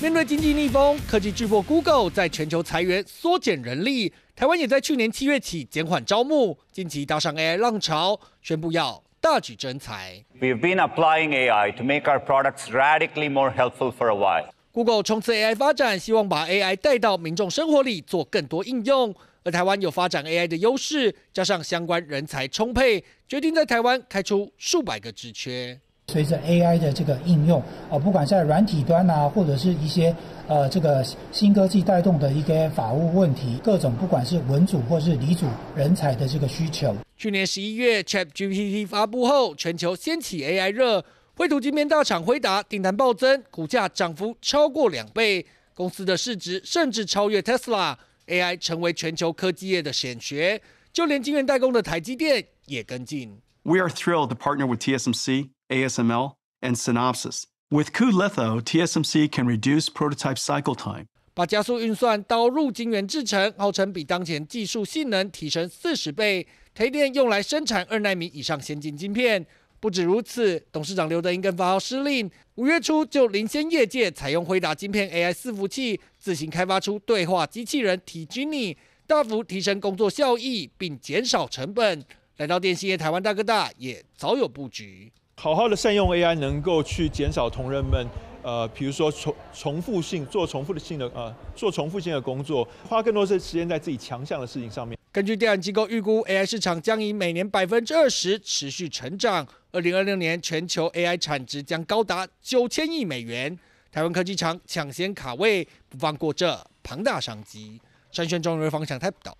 面对经济逆风，科技巨擘 Google 在全球裁员缩减人力，台湾也在去年七月起减缓招募，近期搭上 AI 浪潮，宣布要大举增才。We've been applying AI to make our products radically more helpful for a while. Google 冲刺 AI 发展，希望把 AI 带到民众生活里，做更多应用。而台湾有发展 AI 的优势，加上相关人才充沛，决定在台湾开出数百个职缺。随着 AI 的这个应用，呃，不管在软体端啊，或者是一些呃这个新科技带动的一些法务问题，各种不管是文组或是理组人才的这个需求。去年十一月 ChatGPT 发布后，全球掀起 AI 热，绘图机变大厂回答订单暴增，股价涨幅超过两倍，公司的市值甚至超越 t e s l AI 成为全球科技业的显学，就连晶圆代工的台积电也跟进。We are thrilled to partner with TSMC. ASML 和 Synopsys，with Cood Litho，TSMC 可以 y c l e time. 把加速运算导入晶圆制成，号称比当前技术性能提升四十倍。台电用来生产二奈米以上先进晶片。不止如此，董事长刘德英更发号施令，五月初就领先业界采用辉达晶片 AI 伺服器，自行开发出对话机器人 T g e n i 大幅提升工作效益并减少成本。来到电信业，台湾大哥大也早有布局。好好的善用 AI，能够去减少同仁们，呃，比如说重重复性做重复的性的呃做重复性的工作，花更多的时间在自己强项的事情上面。根据调研机构预估，AI 市场将以每年百分之二十持续成长。二零二六年全球 AI 产值将高达九千亿美元。台湾科技厂抢先卡位，不放过这庞大商机。山萱庄瑞方向台指导。